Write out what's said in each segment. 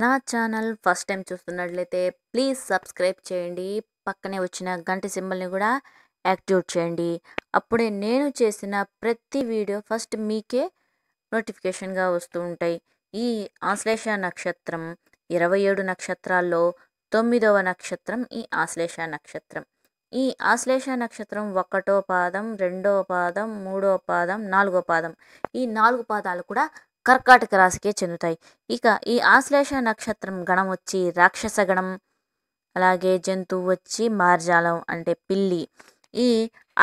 నా channel first time చూస్తున్నట్లయితే please subscribe చేయండి పక్కనే వచ్చిన గంట సింబల్ని కూడా యాక్టివేట్ చేయండి అప్పుడే నేను చేసిన ప్రతి వీడియో ఫస్ట్ మీకే నోటిఫికేషన్గా వస్తూ ఉంటాయి ఈ ఆశ్లేష నక్షత్రం ఇరవై ఏడు నక్షత్రాల్లో తొమ్మిదవ నక్షత్రం ఈ ఆశ్లేష నక్షత్రం ఈ ఆశ్లేష నక్షత్రం ఒకటో పాదం రెండో పాదం మూడో పాదం నాలుగో పాదం ఈ నాలుగు పాదాలు కూడా కర్కాటక రాశికే చెందుతాయి ఇక ఈ ఆశ్లేష నక్షత్రం గణం వచ్చి రాక్షస గణం అలాగే జంతువు వచ్చి మార్జాలం అంటే పిల్లి ఈ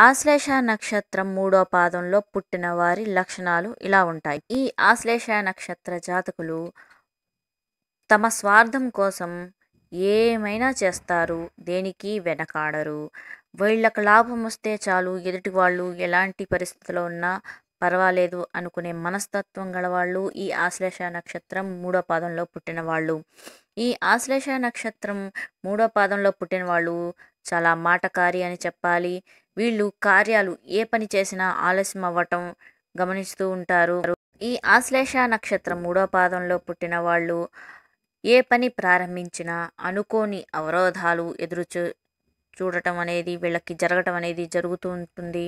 ఆశ్లేష నక్షత్రం మూడో పాదంలో పుట్టిన వారి లక్షణాలు ఇలా ఉంటాయి ఈ ఆశ్లేష నక్షత్ర జాతకులు తమ స్వార్థం కోసం ఏమైనా చేస్తారు దేనికి వెనకాడరు వీళ్ళకు లాభం వస్తే చాలు ఎదుటి వాళ్ళు ఎలాంటి పరిస్థితిలో ఉన్నా పర్వాలేదు అనుకునే మనస్తత్వం గలవాళ్ళు ఈ ఆశ్లేష నక్షత్రం మూడో పాదంలో పుట్టిన వాళ్ళు ఈ ఆశ్లేష నక్షత్రం మూడో పాదంలో పుట్టిన వాళ్ళు చాలా మాటకారి అని చెప్పాలి వీళ్ళు కార్యాలు ఏ పని చేసినా ఆలస్యం అవ్వటం గమనిస్తూ ఉంటారు ఈ ఆశ్లేష నక్షత్రం మూడో పాదంలో పుట్టిన వాళ్ళు ఏ పని ప్రారంభించినా అనుకోని అవరోధాలు ఎదురు చూ చూడటం అనేది వీళ్ళకి జరగటం అనేది జరుగుతూ ఉంటుంది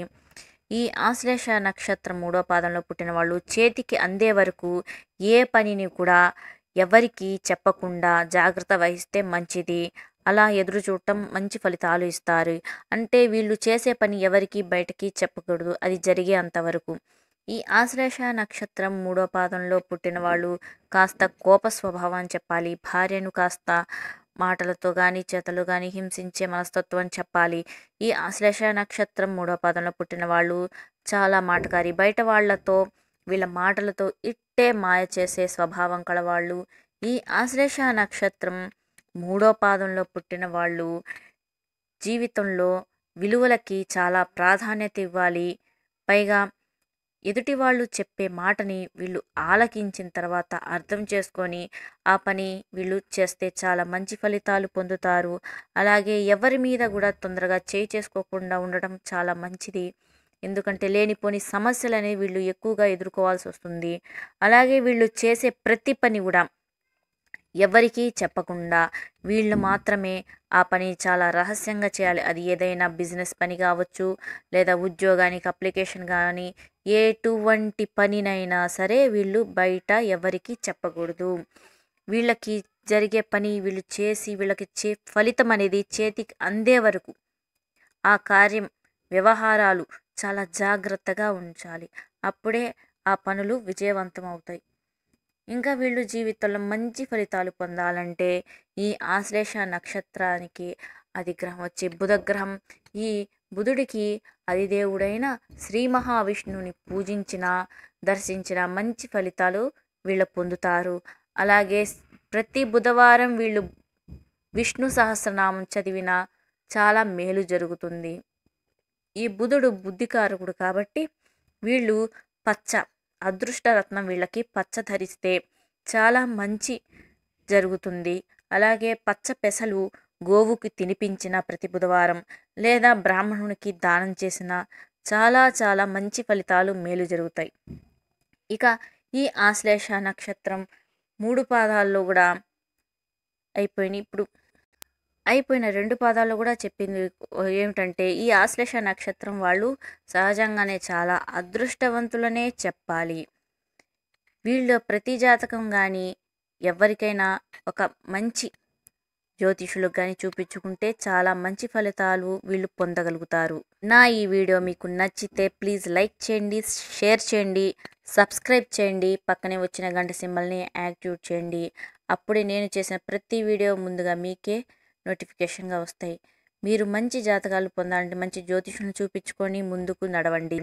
ఈ ఆశ్లేష నక్షత్రం మూడో పాదంలో పుట్టిన వాళ్ళు చేతికి అందే వరకు ఏ పనిని కూడా ఎవరికి చెప్పకుండా జాగ్రత్త వహిస్తే మంచిది అలా ఎదురు చూడటం మంచి ఫలితాలు ఇస్తారు అంటే వీళ్ళు చేసే పని ఎవరికి బయటకి చెప్పకూడదు అది జరిగే అంతవరకు ఈ ఆశ్లేష నక్షత్రం మూడో పాదంలో పుట్టిన వాళ్ళు కాస్త కోప స్వభావం చెప్పాలి భార్యను కాస్త మాటలతో కానీ చేతలు కానీ హింసించే మనస్తత్వం చెప్పాలి ఈ ఆశ్లేష నక్షత్రం మూడో పాదంలో పుట్టిన వాళ్ళు చాలా మాటకారి బయట వాళ్లతో వీళ్ళ మాటలతో ఇట్టే మాయ చేసే స్వభావం కలవాళ్ళు ఈ ఆశ్లేష నక్షత్రం మూడో పాదంలో పుట్టిన వాళ్ళు జీవితంలో విలువలకి చాలా ప్రాధాన్యత ఇవ్వాలి పైగా ఎదుటి వాళ్ళు చెప్పే మాటని వీళ్ళు ఆలకించిన తర్వాత అర్థం చేసుకొని ఆ పని వీళ్ళు చేస్తే చాలా మంచి ఫలితాలు పొందుతారు అలాగే ఎవరి మీద కూడా తొందరగా చేయి చేసుకోకుండా ఉండడం చాలా మంచిది ఎందుకంటే లేనిపోని సమస్యలనే వీళ్ళు ఎక్కువగా ఎదుర్కోవాల్సి వస్తుంది అలాగే వీళ్ళు చేసే ప్రతి పని కూడా ఎవరికీ చెప్పకుండా వీళ్ళు మాత్రమే ఆ పని చాలా రహస్యంగా చేయాలి అది ఏదైనా బిజినెస్ పని కావచ్చు లేదా ఉద్యోగానికి అప్లికేషన్ కానీ ఎటువంటి పనినైనా సరే వీళ్ళు బయట ఎవరికీ చెప్పకూడదు వీళ్ళకి జరిగే పని వీళ్ళు చేసి వీళ్ళకి చే ఫలితం అనేది చేతికి అందే వరకు ఆ కార్యం వ్యవహారాలు చాలా జాగ్రత్తగా ఉంచాలి అప్పుడే ఆ పనులు విజయవంతం అవుతాయి ఇంకా వీళ్ళు జీవితంలో మంచి ఫలితాలు పొందాలంటే ఈ ఆశ్లేష నక్షత్రానికి అది గ్రహం వచ్చే బుధగ్రహం ఈ బుధుడికి అధిదేవుడైన శ్రీ మహావిష్ణువుని పూజించిన దర్శించిన మంచి ఫలితాలు వీళ్ళు పొందుతారు అలాగే ప్రతి బుధవారం వీళ్ళు విష్ణు సహస్రనామం చదివిన చాలా మేలు జరుగుతుంది ఈ బుధుడు బుద్ధికారకుడు కాబట్టి వీళ్ళు పచ్చ అదృష్టరత్నం వీళ్ళకి పచ్చ ధరిస్తే చాలా మంచి జరుగుతుంది అలాగే పచ్చ పెసలు గోవుకి తినిపించిన ప్రతి బుధవారం లేదా బ్రాహ్మణునికి దానం చేసిన చాలా చాలా మంచి ఫలితాలు మేలు జరుగుతాయి ఇక ఈ ఆశ్లేష నక్షత్రం మూడు పాదాల్లో కూడా అయిపోయినాయి ఇప్పుడు అయిపోయిన రెండు పాదాలు కూడా చెప్పింది ఏమిటంటే ఈ ఆశ్లేష నక్షత్రం వాళ్ళు సహజంగానే చాలా అదృష్టవంతులనే చెప్పాలి వీళ్ళ ప్రతి జాతకం కానీ ఎవరికైనా ఒక మంచి జ్యోతిషులకు కానీ చూపించుకుంటే చాలా మంచి ఫలితాలు వీళ్ళు పొందగలుగుతారు నా ఈ వీడియో మీకు నచ్చితే ప్లీజ్ లైక్ చేయండి షేర్ చేయండి సబ్స్క్రైబ్ చేయండి పక్కనే వచ్చిన గంట సింబల్ని యాక్టివేట్ చేయండి అప్పుడే నేను చేసిన ప్రతి వీడియో ముందుగా మీకే నోటిఫికేషన్గా వస్తాయి మీరు మంచి జాతకాలు పొందాలంటే మంచి జ్యోతిషులను చూపించుకొని ముందుకు నడవండి